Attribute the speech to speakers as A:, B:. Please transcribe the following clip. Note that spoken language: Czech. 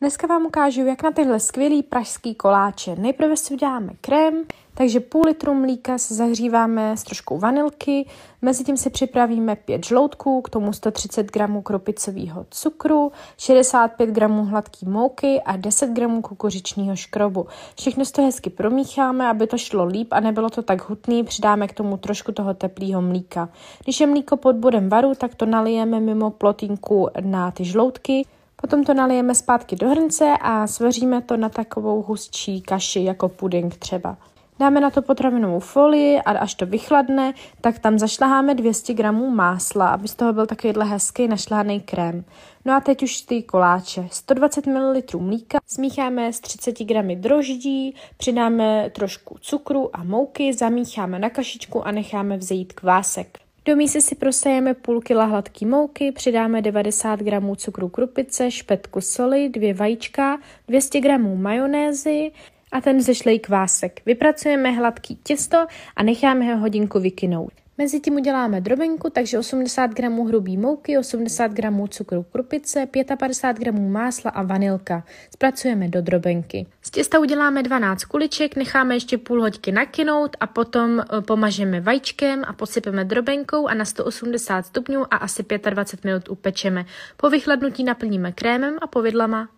A: Dneska vám ukážu, jak na tyhle skvělý pražský koláče. Nejprve si uděláme krém, takže půl litru mlíka se zahříváme s troškou vanilky, mezi tím si připravíme pět žloutků, k tomu 130 g kropicového cukru, 65 g hladké mouky a 10 g kukuřičního škrobu. Všechno to hezky promícháme, aby to šlo líp a nebylo to tak hutný, přidáme k tomu trošku toho teplého mlíka. Když je mlíko pod bodem varu, tak to nalijeme mimo plotínku na ty žloutky, Potom to nalijeme zpátky do hrnce a svaříme to na takovou hustší kaši, jako puding třeba. Dáme na to potravinovou folii a až to vychladne, tak tam zašlaháme 200 gramů másla, aby z toho byl takovýhle hezký našláný krém. No a teď už ty koláče. 120 ml mlíka smícháme s 30 gramy droždí, přidáme trošku cukru a mouky, zamícháme na kašičku a necháme vzejít kvásek. Do mísy si prosejeme půl kila hladký mouky, přidáme 90 gramů cukru krupice, špetku soli, dvě vajíčka, 200 gramů majonézy a ten zešlej kvásek. Vypracujeme hladký těsto a necháme ho hodinku vykynout. Mezi tím uděláme drobenku, takže 80 gramů hrubý mouky, 80 gramů cukru krupice, 55 gramů másla a vanilka. Zpracujeme do drobenky. Z těsta uděláme 12 kuliček, necháme ještě půl hoďky nakynout a potom e, pomažeme vajíčkem a posypeme drobenkou a na 180 stupňů a asi 25 minut upečeme. Po vychladnutí naplníme krémem a povidlama